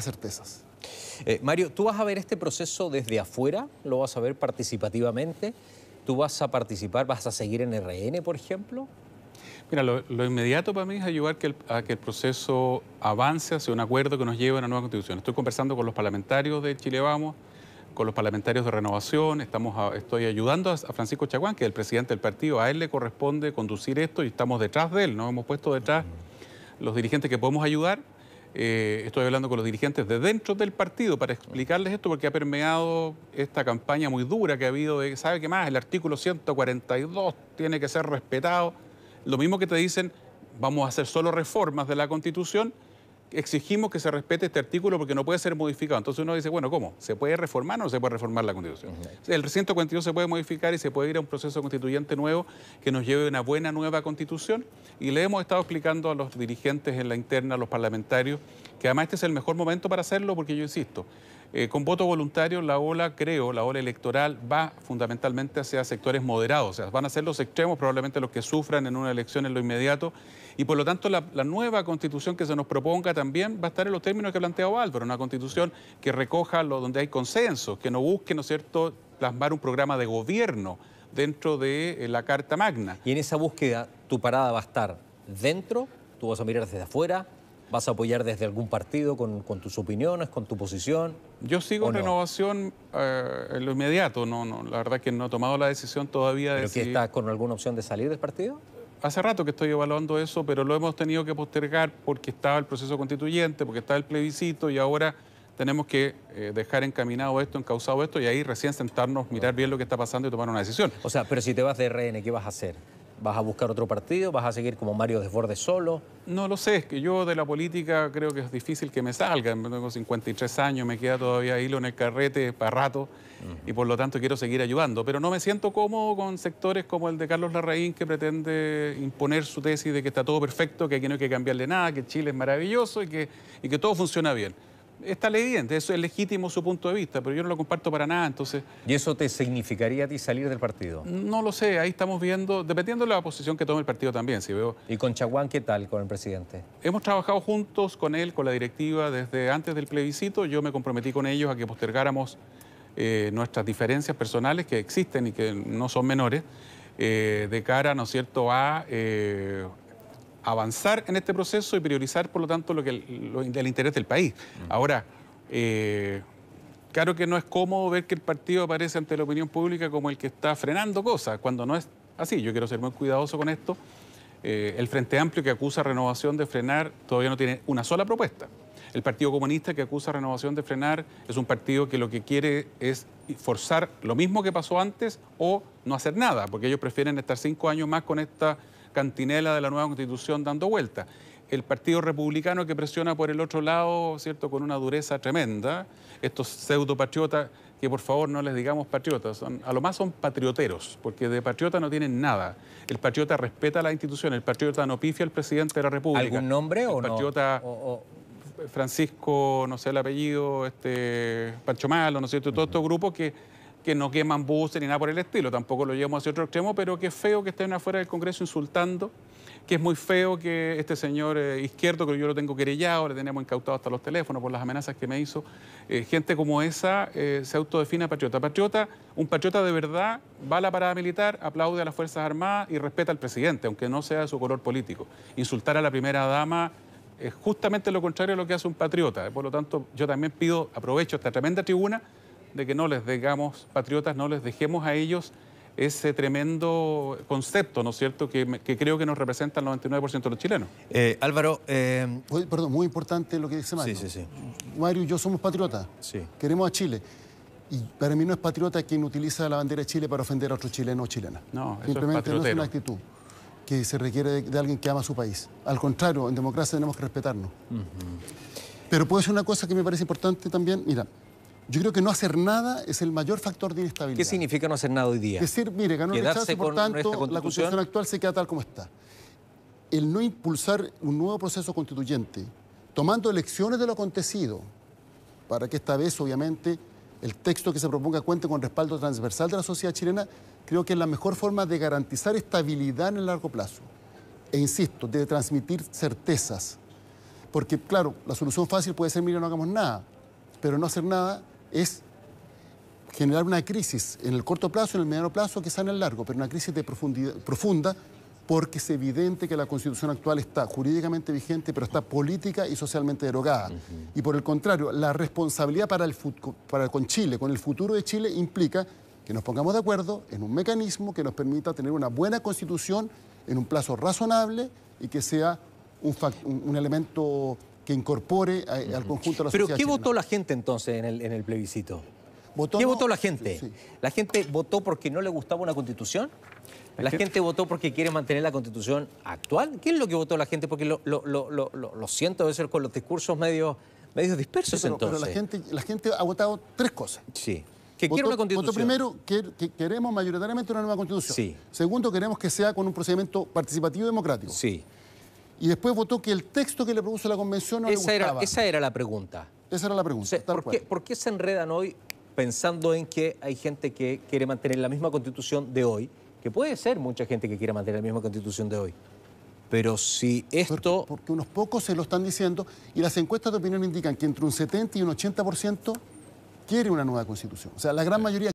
certezas. Eh, Mario, ¿tú vas a ver este proceso desde afuera? ¿Lo vas a ver participativamente? ¿Tú vas a participar, vas a seguir en RN, por ejemplo? Mira, lo, inmediato para mí es ayudar a que el proceso avance hacia un acuerdo que nos lleve a una nueva constitución. Estoy conversando con los parlamentarios de Chile Vamos, con los parlamentarios de Renovación, estamos estoy ayudando a, Francisco Chaguán, que es el presidente del partido, a él le corresponde conducir esto y estamos detrás de él, nos hemos puesto detrás los dirigentes que podemos ayudar eh, estoy hablando con los dirigentes de dentro del partido para explicarles esto porque ha permeado esta campaña muy dura que ha habido de, ¿sabe qué más? El artículo 142 tiene que ser respetado. Lo mismo que te dicen, vamos a hacer solo reformas de la Constitución exigimos que se respete este artículo porque no puede ser modificado. Entonces uno dice, bueno, ¿cómo? ¿Se puede reformar o no se puede reformar la Constitución? El 142 se puede modificar y se puede ir a un proceso constituyente nuevo que nos lleve a una buena nueva Constitución. Y le hemos estado explicando a los dirigentes en la interna, a los parlamentarios, que además este es el mejor momento para hacerlo porque yo insisto, eh, con voto voluntario, la ola, creo, la ola electoral va fundamentalmente hacia sectores moderados. van a ser los extremos probablemente los que sufran en una elección en lo inmediato. Y por lo tanto, la, nueva constitución que se nos proponga también va a estar en los términos que ha planteado Álvaro, una constitución que recoja lo donde hay consenso, que no busque, ¿no es cierto?, plasmar un programa de gobierno dentro de eh, la Carta Magna. Y en esa búsqueda, tu parada va a estar dentro, tú vas a mirar desde afuera, ¿Vas a apoyar desde algún partido con, tus opiniones, con tu posición? Yo sigo en renovación eh, en lo inmediato, no, no. La verdad es que no he tomado la decisión todavía de. ¿Pero si... estás con alguna opción de salir del partido? Hace rato que estoy evaluando eso, pero lo hemos tenido que postergar porque estaba el proceso constituyente, porque estaba el plebiscito y ahora tenemos que eh, dejar encaminado esto, encausado esto y ahí recién sentarnos, mirar ah. bien lo que está pasando y tomar una decisión. O sea, pero si te vas de RN, ¿qué vas a hacer? ¿Vas a buscar otro partido? ¿Vas a seguir como Mario Desbordes solo? No lo sé, es que yo de la política creo que es difícil que me salga. Tengo 53 años, me queda todavía hilo en el carrete para rato y por lo tanto quiero seguir ayudando. Pero no me siento cómodo con sectores como el de Carlos Larraín que pretende imponer su tesis de que está todo perfecto, que aquí no hay que cambiarle nada, que Chile es maravilloso y que, y que todo funciona bien está leyendo, eso es legítimo su punto de vista, pero yo no lo comparto para nada, entonces... ¿Y eso te significaría a ti salir del partido? No lo sé, ahí estamos viendo, dependiendo de la posición que tome el partido también, si veo... ¿Y con Chaguán qué tal con el presidente? Hemos trabajado juntos con él, con la directiva, desde antes del plebiscito, yo me comprometí con ellos a que postergáramos eh, nuestras diferencias personales que existen y que no son menores, eh, de cara, ¿no es cierto?, a eh, avanzar en este proceso y priorizar, por lo tanto, lo que el, interés del país. Mm. Ahora, eh, claro que no es cómodo ver que el partido aparece ante la opinión pública como el que está frenando cosas, cuando no es así. Yo quiero ser muy cuidadoso con esto. Eh, el Frente Amplio que acusa a Renovación de frenar todavía no tiene una sola propuesta. El Partido Comunista que acusa a Renovación de frenar es un partido que lo que quiere es forzar lo mismo que pasó antes o no hacer nada, porque ellos prefieren estar cinco años más con esta cantinela de la nueva constitución dando vuelta. El Partido Republicano que presiona por el otro lado, ¿cierto?, con una dureza tremenda. Estos pseudopatriotas, que por favor no les digamos patriotas, a lo más son patrioteros, porque de patriota no tienen nada. El patriota respeta la institución, el patriota no pifia al presidente de la República. ¿Algún nombre o no? El patriota Francisco, no sé el apellido, este, Pancho Malo, ¿no es cierto? Todos estos grupos que que no queman buses ni nada por el estilo, tampoco lo llevamos hacia otro extremo, pero que es feo que estén afuera del Congreso insultando, que es muy feo que este señor eh, izquierdo, que yo lo tengo querellado, le tenemos incautado hasta los teléfonos por las amenazas que me hizo, eh, gente como esa eh, se autodefina patriota. Patriota, un patriota de verdad va a la parada militar, aplaude a las Fuerzas Armadas y respeta al presidente, aunque no sea de su color político. Insultar a la primera dama es justamente lo contrario a lo que hace un patriota. Por lo tanto, yo también pido, aprovecho esta tremenda tribuna de que no les digamos patriotas, no les dejemos a ellos ese tremendo concepto, ¿no es cierto?, que, creo que nos representa el 99% de los chilenos. Eh, Álvaro... Eh, perdón, muy importante lo que dice Mario. Sí, sí, sí. Mario y yo somos patriotas. Sí. Queremos a Chile. Y para mí no es patriota quien utiliza la bandera de Chile para ofender a otro chileno o chilena. No, Simplemente no es una actitud que se requiere de, alguien que ama su país. Al contrario, en democracia tenemos que respetarnos. Pero puede ser una cosa que me parece importante también. Mira, yo creo que no hacer nada es el mayor factor de inestabilidad. ¿Qué significa no hacer nada hoy día? Decir, mire, ganó el rechazo, por tanto, la constitución actual se queda tal como está. El no impulsar un nuevo proceso constituyente, tomando elecciones de lo acontecido, para que esta vez, obviamente, el texto que se proponga cuente con respaldo transversal de la sociedad chilena, creo que es la mejor forma de garantizar estabilidad en el largo plazo. E insisto, de transmitir certezas. Porque, claro, la solución fácil puede ser, mire, no hagamos nada, pero no hacer nada es generar una crisis en el corto plazo, en el mediano plazo, que en el largo, pero una crisis de profunda porque es evidente que la constitución actual está jurídicamente vigente, pero está política y socialmente derogada. Y por el contrario, la responsabilidad para, el para con Chile, con el futuro de Chile, implica que nos pongamos de acuerdo en un mecanismo que nos permita tener una buena constitución en un plazo razonable y que sea un elemento que incorpore al conjunto de la ¿Pero qué votó la gente entonces en el, plebiscito? ¿Qué votó la gente? ¿La gente votó porque no le gustaba una constitución? ¿La gente... votó porque quiere mantener la constitución actual? ¿Qué es lo que votó la gente? Porque lo, siento a veces con los discursos medio, medios dispersos pero, entonces. la gente, ha votado tres cosas. Sí. Que quiere una constitución. primero que, queremos mayoritariamente una nueva constitución. Sí. Segundo, queremos que sea con un procedimiento participativo y democrático. Sí y después votó que el texto que le propuso la convención no esa le gustaba. Era, esa era la pregunta. Esa era la pregunta. ¿por, qué, se enredan hoy pensando en que hay gente que quiere mantener la misma constitución de hoy? Que puede ser mucha gente que quiera mantener la misma constitución de hoy. Pero si esto... Porque, porque, unos pocos se lo están diciendo y las encuestas de opinión indican que entre un 70 y un 80% quiere una nueva constitución. O sea, la gran mayoría...